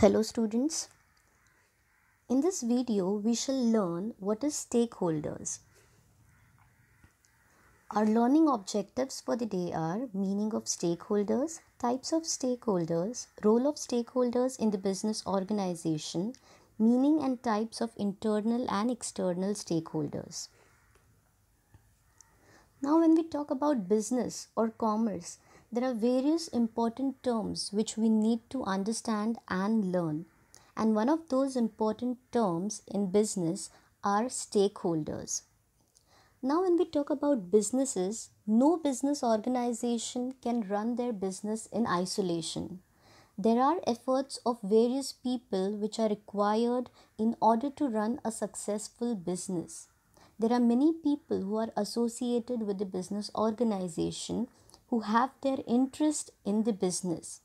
Hello students. In this video, we shall learn what is stakeholders. Our learning objectives for the day are meaning of stakeholders, types of stakeholders, role of stakeholders in the business organization, meaning and types of internal and external stakeholders. Now when we talk about business or commerce, there are various important terms which we need to understand and learn. And one of those important terms in business are stakeholders. Now, when we talk about businesses, no business organization can run their business in isolation. There are efforts of various people which are required in order to run a successful business. There are many people who are associated with the business organization who have their interest in the business.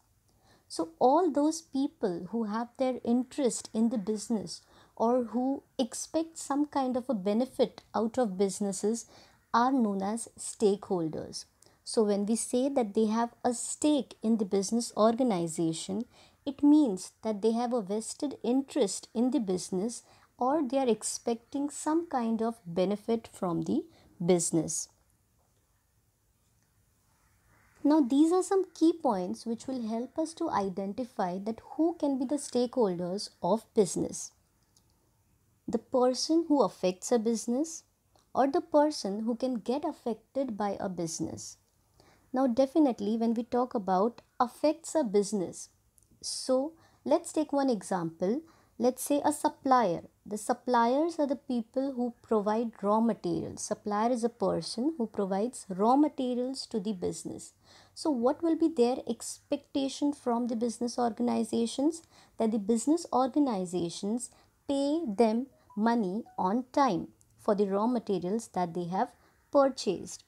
So, all those people who have their interest in the business or who expect some kind of a benefit out of businesses are known as stakeholders. So, when we say that they have a stake in the business organization, it means that they have a vested interest in the business or they are expecting some kind of benefit from the business. Now, these are some key points which will help us to identify that who can be the stakeholders of business. The person who affects a business or the person who can get affected by a business. Now, definitely, when we talk about affects a business, so let's take one example. Let's say a supplier the suppliers are the people who provide raw materials supplier is a person who provides raw materials to the business so what will be their expectation from the business organizations that the business organizations pay them money on time for the raw materials that they have purchased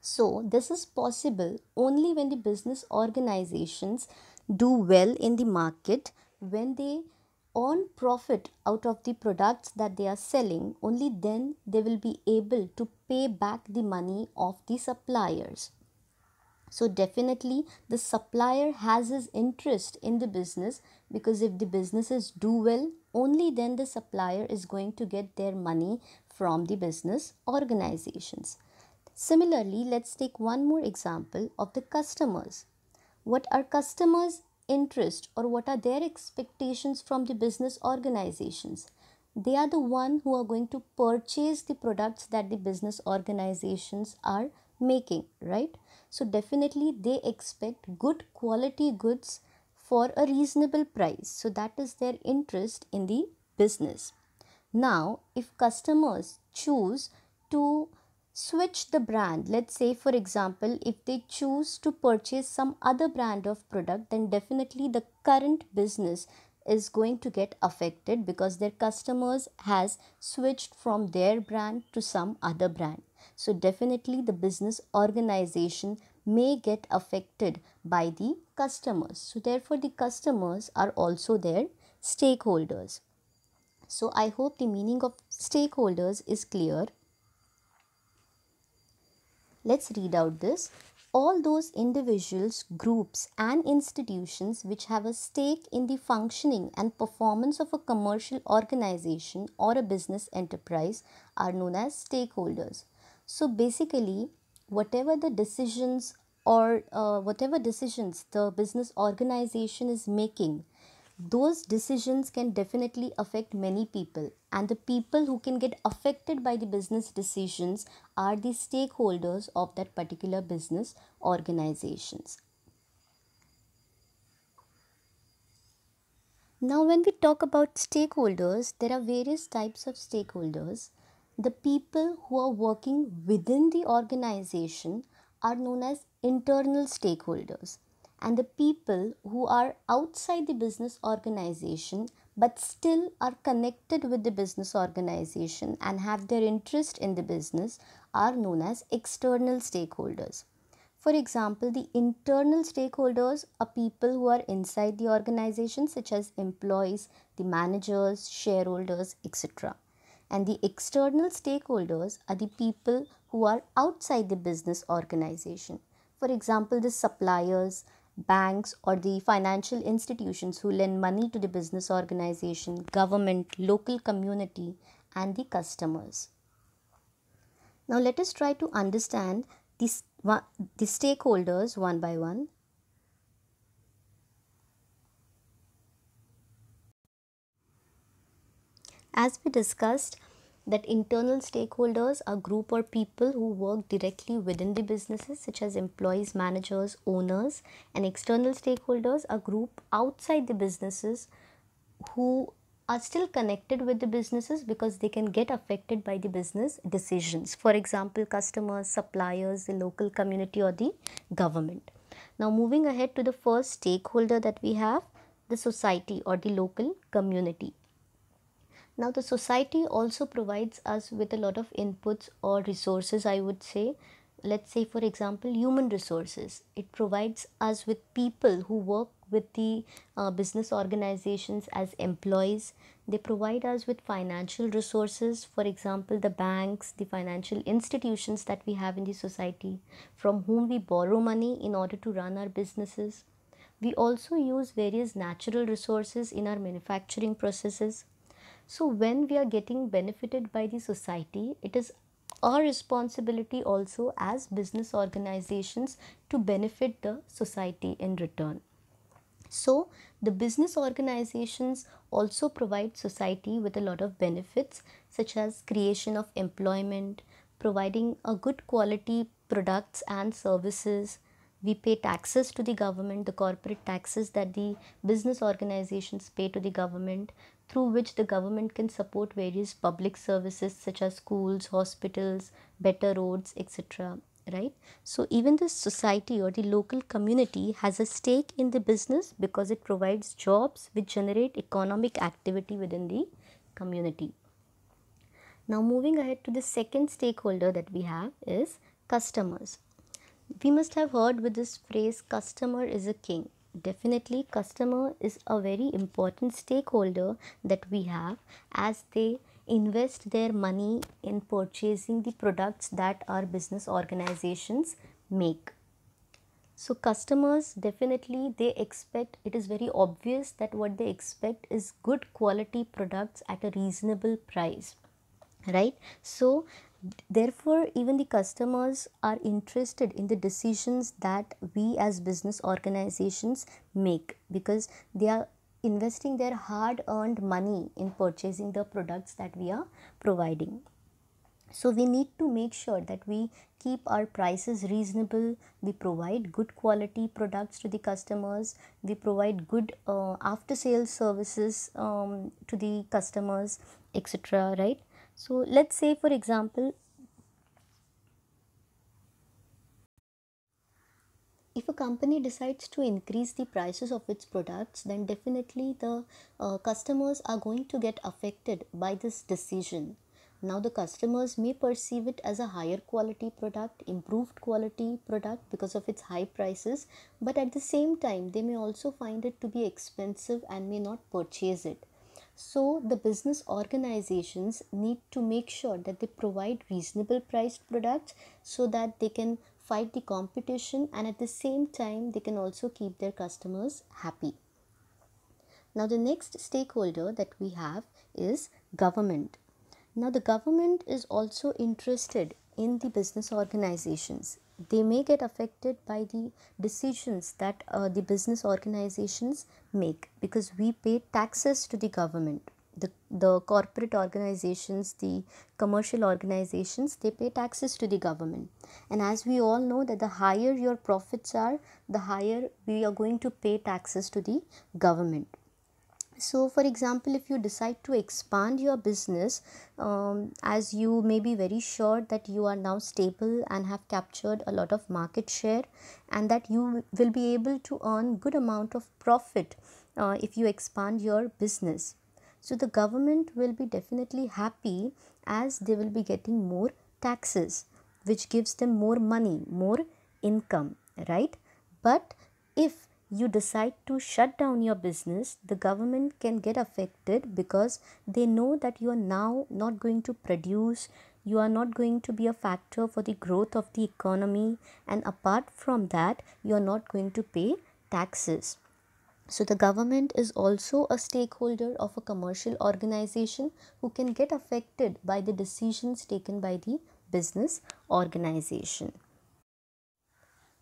so this is possible only when the business organizations do well in the market when they earn profit out of the products that they are selling, only then they will be able to pay back the money of the suppliers. So, definitely, the supplier has his interest in the business because if the businesses do well, only then the supplier is going to get their money from the business organizations. Similarly, let's take one more example of the customers. What are customers interest or what are their expectations from the business organizations they are the one who are going to purchase the products that the business organizations are making right so definitely they expect good quality goods for a reasonable price so that is their interest in the business now if customers choose to switch the brand let's say for example if they choose to purchase some other brand of product then definitely the current business is going to get affected because their customers has switched from their brand to some other brand so definitely the business organization may get affected by the customers so therefore the customers are also their stakeholders so i hope the meaning of stakeholders is clear Let's read out this. All those individuals, groups, and institutions which have a stake in the functioning and performance of a commercial organization or a business enterprise are known as stakeholders. So, basically, whatever the decisions or uh, whatever decisions the business organization is making those decisions can definitely affect many people and the people who can get affected by the business decisions are the stakeholders of that particular business organizations now when we talk about stakeholders there are various types of stakeholders the people who are working within the organization are known as internal stakeholders and the people who are outside the business organization but still are connected with the business organization and have their interest in the business are known as external stakeholders. For example, the internal stakeholders are people who are inside the organization, such as employees, the managers, shareholders, etc. And the external stakeholders are the people who are outside the business organization. For example, the suppliers banks or the financial institutions who lend money to the business organization, government, local community, and the customers. Now, let us try to understand this, the stakeholders one by one. As we discussed, that internal stakeholders are group or people who work directly within the businesses such as employees managers owners and external stakeholders are group outside the businesses who are still connected with the businesses because they can get affected by the business decisions for example customers suppliers the local community or the government now moving ahead to the first stakeholder that we have the society or the local community now, the society also provides us with a lot of inputs or resources, I would say. Let's say, for example, human resources. It provides us with people who work with the uh, business organizations as employees. They provide us with financial resources, for example, the banks, the financial institutions that we have in the society, from whom we borrow money in order to run our businesses. We also use various natural resources in our manufacturing processes so, when we are getting benefited by the society, it is our responsibility also as business organizations to benefit the society in return. So, the business organizations also provide society with a lot of benefits such as creation of employment, providing a good quality products and services, we pay taxes to the government, the corporate taxes that the business organizations pay to the government, through which the government can support various public services such as schools, hospitals, better roads, etc. Right? So, even the society or the local community has a stake in the business because it provides jobs which generate economic activity within the community. Now, moving ahead to the second stakeholder that we have is customers. We must have heard with this phrase, customer is a king. Definitely, customer is a very important stakeholder that we have as they invest their money in purchasing the products that our business organizations make. So customers definitely they expect it is very obvious that what they expect is good quality products at a reasonable price right so Therefore, even the customers are interested in the decisions that we as business organizations make because they are investing their hard earned money in purchasing the products that we are providing. So, we need to make sure that we keep our prices reasonable, we provide good quality products to the customers, we provide good uh, after sales services um, to the customers, etc. Right? So let's say for example, if a company decides to increase the prices of its products, then definitely the uh, customers are going to get affected by this decision. Now, the customers may perceive it as a higher quality product, improved quality product because of its high prices, but at the same time, they may also find it to be expensive and may not purchase it. So, the business organizations need to make sure that they provide reasonable priced products so that they can fight the competition and at the same time, they can also keep their customers happy. Now, the next stakeholder that we have is government. Now, the government is also interested in the business organizations they may get affected by the decisions that uh, the business organizations make because we pay taxes to the government the, the corporate organizations the commercial organizations they pay taxes to the government and as we all know that the higher your profits are the higher we are going to pay taxes to the government so for example if you decide to expand your business um, as you may be very sure that you are now stable and have captured a lot of market share and that you will be able to earn good amount of profit uh, if you expand your business so the government will be definitely happy as they will be getting more taxes which gives them more money more income right but if you decide to shut down your business, the government can get affected because they know that you are now not going to produce, you are not going to be a factor for the growth of the economy, and apart from that, you are not going to pay taxes. So, the government is also a stakeholder of a commercial organization who can get affected by the decisions taken by the business organization.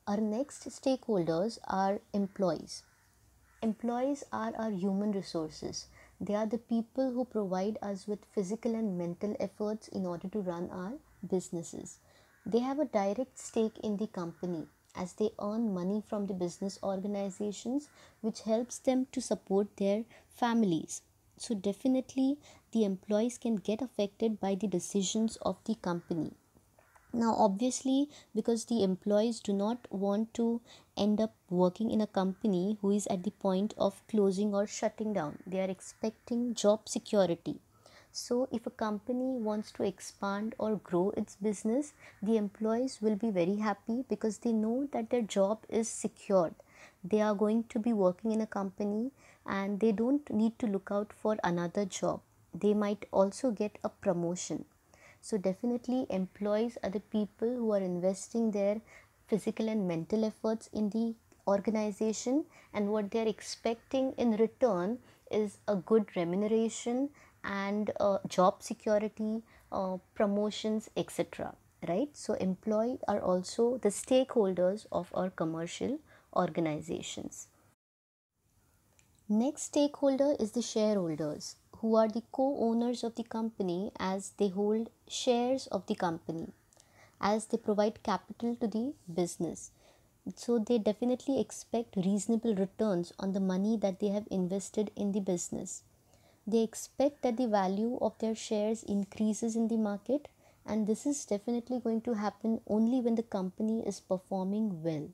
Our next stakeholders are employees. Employees are our human resources. They are the people who provide us with physical and mental efforts in order to run our businesses. They have a direct stake in the company as they earn money from the business organizations, which helps them to support their families. So, definitely, the employees can get affected by the decisions of the company now obviously because the employees do not want to end up working in a company who is at the point of closing or shutting down they are expecting job security so if a company wants to expand or grow its business the employees will be very happy because they know that their job is secured they are going to be working in a company and they don't need to look out for another job they might also get a promotion so, definitely, employees are the people who are investing their physical and mental efforts in the organization, and what they are expecting in return is a good remuneration and uh, job security, uh, promotions, etc. Right? So, employees are also the stakeholders of our commercial organizations. Next stakeholder is the shareholders, who are the co owners of the company as they hold shares of the company, as they provide capital to the business. So, they definitely expect reasonable returns on the money that they have invested in the business. They expect that the value of their shares increases in the market, and this is definitely going to happen only when the company is performing well.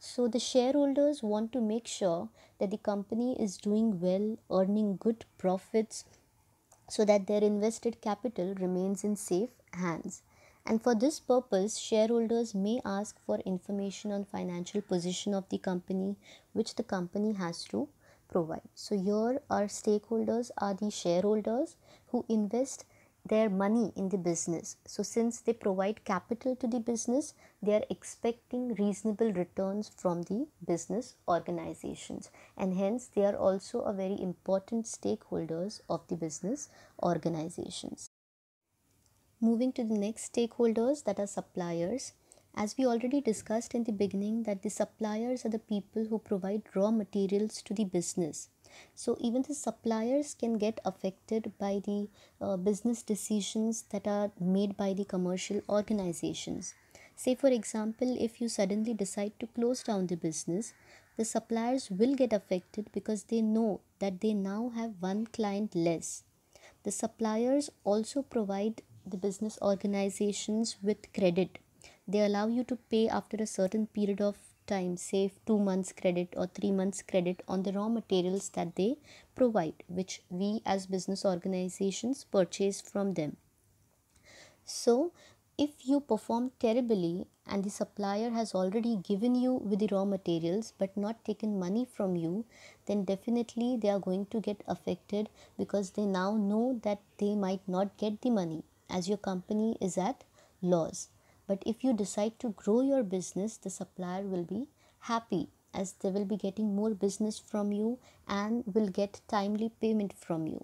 So the shareholders want to make sure that the company is doing well, earning good profits, so that their invested capital remains in safe hands. And for this purpose, shareholders may ask for information on financial position of the company, which the company has to provide. So here our stakeholders are the shareholders who invest their money in the business. So, since they provide capital to the business, they are expecting reasonable returns from the business organizations, and hence they are also a very important stakeholders of the business organizations. Moving to the next stakeholders that are suppliers. As we already discussed in the beginning, that the suppliers are the people who provide raw materials to the business so, even the suppliers can get affected by the uh, business decisions that are made by the commercial organizations. Say, for example, if you suddenly decide to close down the business, the suppliers will get affected because they know that they now have one client less. The suppliers also provide the business organizations with credit. They allow you to pay after a certain period of time save 2 months credit or 3 months credit on the raw materials that they provide which we as business organizations purchase from them so if you perform terribly and the supplier has already given you with the raw materials but not taken money from you then definitely they are going to get affected because they now know that they might not get the money as your company is at loss but if you decide to grow your business, the supplier will be happy as they will be getting more business from you and will get timely payment from you.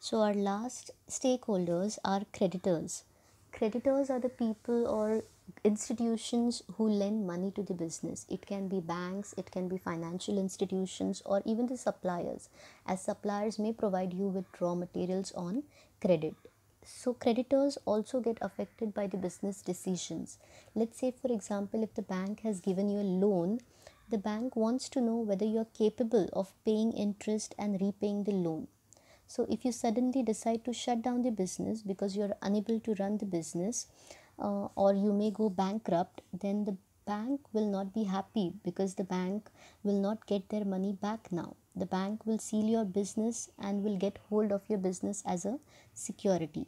So, our last stakeholders are creditors. Creditors are the people or institutions who lend money to the business it can be banks it can be financial institutions or even the suppliers as suppliers may provide you with raw materials on credit so creditors also get affected by the business decisions let's say for example if the bank has given you a loan the bank wants to know whether you are capable of paying interest and repaying the loan so if you suddenly decide to shut down the business because you are unable to run the business uh, or you may go bankrupt then the bank will not be happy because the bank will not get their money back now the bank will seal your business and will get hold of your business as a security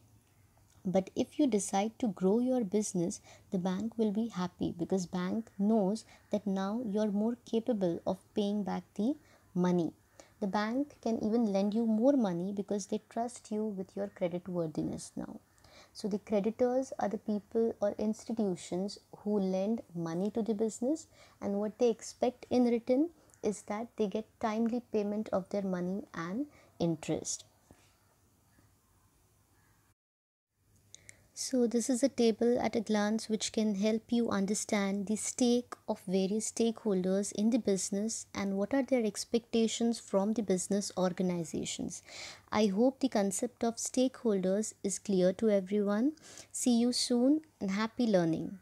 but if you decide to grow your business the bank will be happy because bank knows that now you're more capable of paying back the money the bank can even lend you more money because they trust you with your credit worthiness now so, the creditors are the people or institutions who lend money to the business, and what they expect in return is that they get timely payment of their money and interest. So this is a table at a glance which can help you understand the stake of various stakeholders in the business and what are their expectations from the business organizations. I hope the concept of stakeholders is clear to everyone. See you soon and happy learning.